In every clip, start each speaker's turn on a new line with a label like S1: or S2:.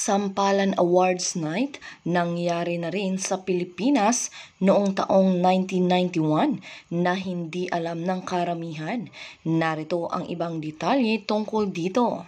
S1: Sampalan Awards Night nangyari na rin sa Pilipinas noong taong 1991 na hindi alam ng karamihan. Narito ang ibang detalye tungkol dito.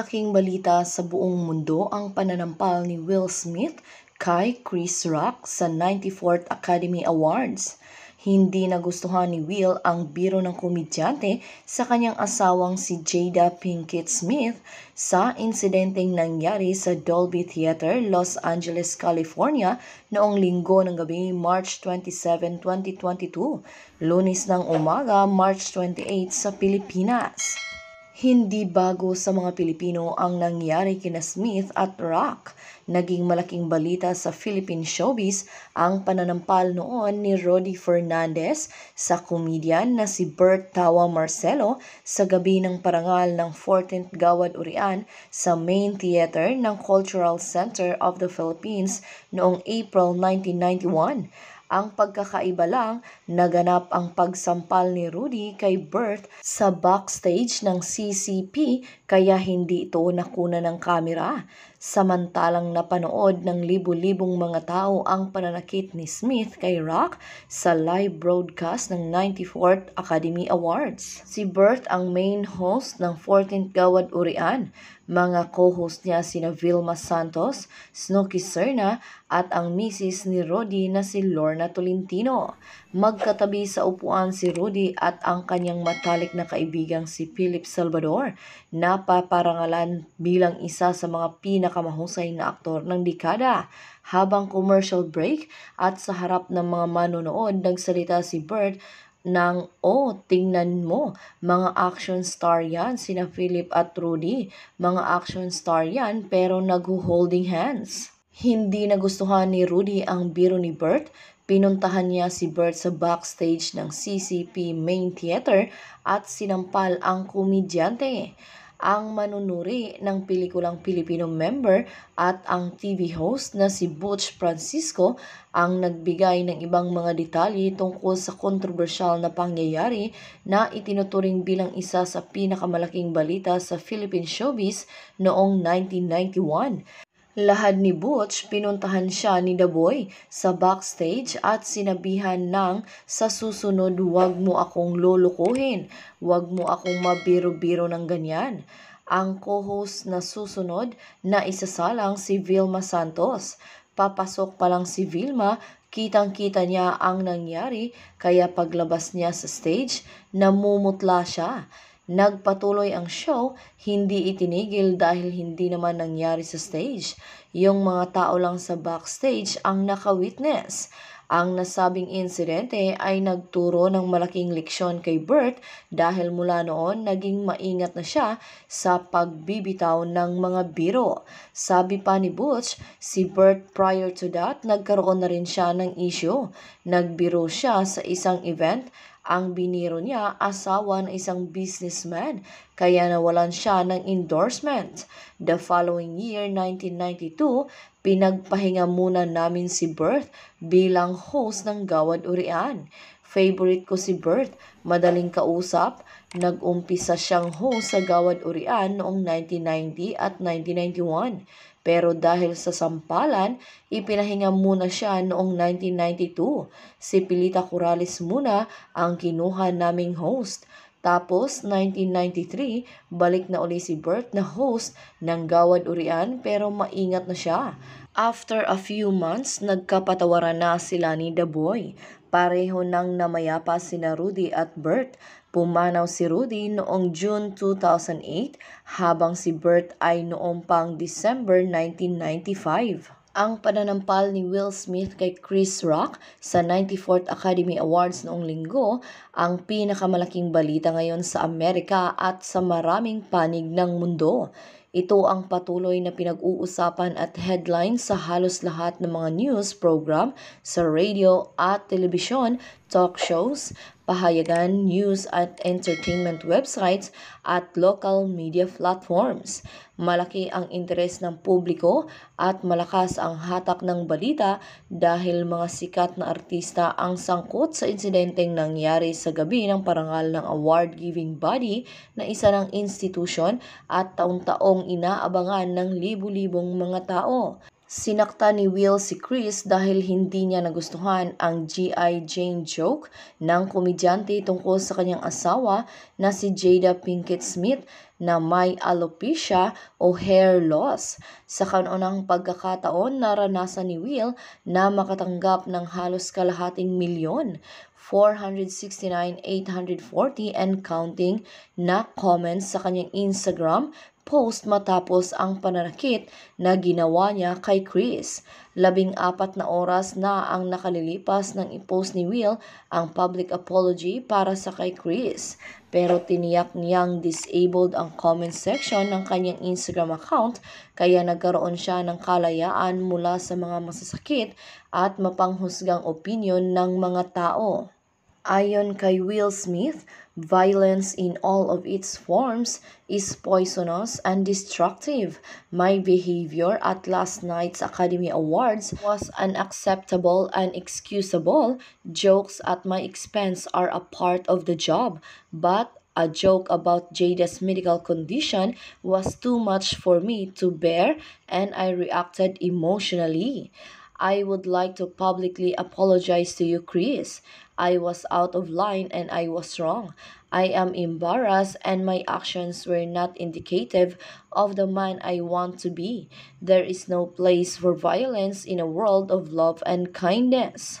S1: pinakamalaking balita sa buong mundo ang pananampal ni Will Smith kay Chris Rock sa 94th Academy Awards. Hindi nagustuhan ni Will ang biro ng komedyante sa kanyang asawang si Jada Pinkett Smith sa insidenteng nangyari sa Dolby Theater, Los Angeles, California noong linggo ng gabi, March 27, 2022, lunes ng umaga, March 28 sa Pilipinas. Hindi bago sa mga Pilipino ang nangyari kina Smith at Rock. Naging malaking balita sa Philippine showbiz ang pananampal noon ni Roddy Fernandez sa komedyan na si Bert Tawa Marcelo sa gabi ng parangal ng 14th Gawad Urian sa main theater ng Cultural Center of the Philippines noong April 1991. Ang pagkakaiba lang, naganap ang pagsampal ni Rudy kay Bert sa backstage ng CCP kaya hindi ito nakuna ng kamera. Samantalang napanood ng libu-libong mga tao ang pananakit ni Smith kay Rock sa live broadcast ng 94th Academy Awards. Si Bert ang main host ng 14th Gawad Urian. Mga co-host niya sina Vilma Santos, Snooki Serna at ang misis ni Rudy na si Lorna Tolentino. Magkatabi sa upuan si Rudy at ang kanyang matalik na kaibigang si Philip Salvador na paparangalan bilang isa sa mga pinaka pinakamahusay na aktor ng dekada. Habang commercial break at sa harap ng mga manonood, nagsalita si Bert ng, oh, tingnan mo, mga action star yan, sina Philip at Rudy, mga action star yan, pero nag-holding hands. Hindi nagustuhan ni Rudy ang biro ni Bert, pinuntahan niya si Bert sa backstage ng CCP Main Theater at sinampal ang komedyante ang manunuri ng pelikulang Pilipino member at ang TV host na si Butch Francisco ang nagbigay ng ibang mga detalye tungkol sa kontrobersyal na pangyayari na itinuturing bilang isa sa pinakamalaking balita sa Philippine showbiz noong 1991. Lahad ni Butch, pinuntahan siya ni The Boy sa backstage at sinabihan ng sa susunod huwag mo akong lulukuhin, huwag mo akong mabiro-biro ng ganyan. Ang co-host na susunod na isasalang si Vilma Santos. Papasok pa lang si Vilma, kitang-kita niya ang nangyari kaya paglabas niya sa stage, namumutla siya. Nagpatuloy ang show, hindi itinigil dahil hindi naman nangyari sa stage. Yung mga tao lang sa backstage ang nakawitness. Ang nasabing insidente ay nagturo ng malaking leksyon kay Bert dahil mula noon naging maingat na siya sa pagbibitaw ng mga biro. Sabi pa ni Butch, si Bert prior to that nagkaroon na rin siya ng issue. Nagbiro siya sa isang event ang biniro niya asawa ng isang businessman kaya nawalan siya ng endorsement. The following year, 1992, pinagpahinga muna namin si Berth bilang host ng Gawad Urian. Favorite ko si Bert, madaling kausap. Nag-umpisa siyang host sa Gawad Urian noong 1990 at 1991. Pero dahil sa sampalan, ipinahinga muna siya noong 1992. Si Pilita Corrales muna ang kinuha naming host. Tapos, 1993, balik na uli si Bert na host ng Gawad Urian pero maingat na siya. After a few months, nagkapatawaran na sila ni The Boy. Pareho nang namayapa sina Rudy at Bert. Pumanaw si Rudy noong June 2008 habang si Bert ay noong pang December 1995 ang pananampal ni Will Smith kay Chris Rock sa 94th Academy Awards noong linggo ang pinakamalaking balita ngayon sa Amerika at sa maraming panig ng mundo. Ito ang patuloy na pinag-uusapan at headline sa halos lahat ng mga news program sa radio at telebisyon talk shows, pahayagan, news at entertainment websites at local media platforms. Malaki ang interes ng publiko at malakas ang hatak ng balita dahil mga sikat na artista ang sangkot sa insidenteng nangyari sa gabi ng parangal ng award-giving body na isa ng institusyon at taon-taong inaabangan ng libu-libong mga tao. Sinakta ni Will si Chris dahil hindi niya nagustuhan ang G.I. Jane joke ng komedyante tungkol sa kanyang asawa na si Jada Pinkett Smith na may alopecia o hair loss. Sa kanunang pagkakataon, naranasan ni Will na makatanggap ng halos kalahating milyon 469,840 and counting na comments sa kanyang Instagram post matapos ang pananakit na ginawa niya kay Chris. Labing apat na oras na ang nakalilipas ng ipost ni Will ang public apology para sa kay Chris. Pero tiniyak niyang disabled ang comment section ng kanyang Instagram account kaya nagkaroon siya ng kalayaan mula sa mga masasakit at mapanghusgang opinion ng mga tao. Ion Will Smith, violence in all of its forms is poisonous and destructive. My behavior at last night's Academy Awards was unacceptable and excusable. Jokes at my expense are a part of the job, but a joke about Jada's medical condition was too much for me to bear and I reacted emotionally. I would like to publicly apologize to you, Chris. I was out of line and I was wrong. I am embarrassed and my actions were not indicative of the man I want to be. There is no place for violence in a world of love and kindness.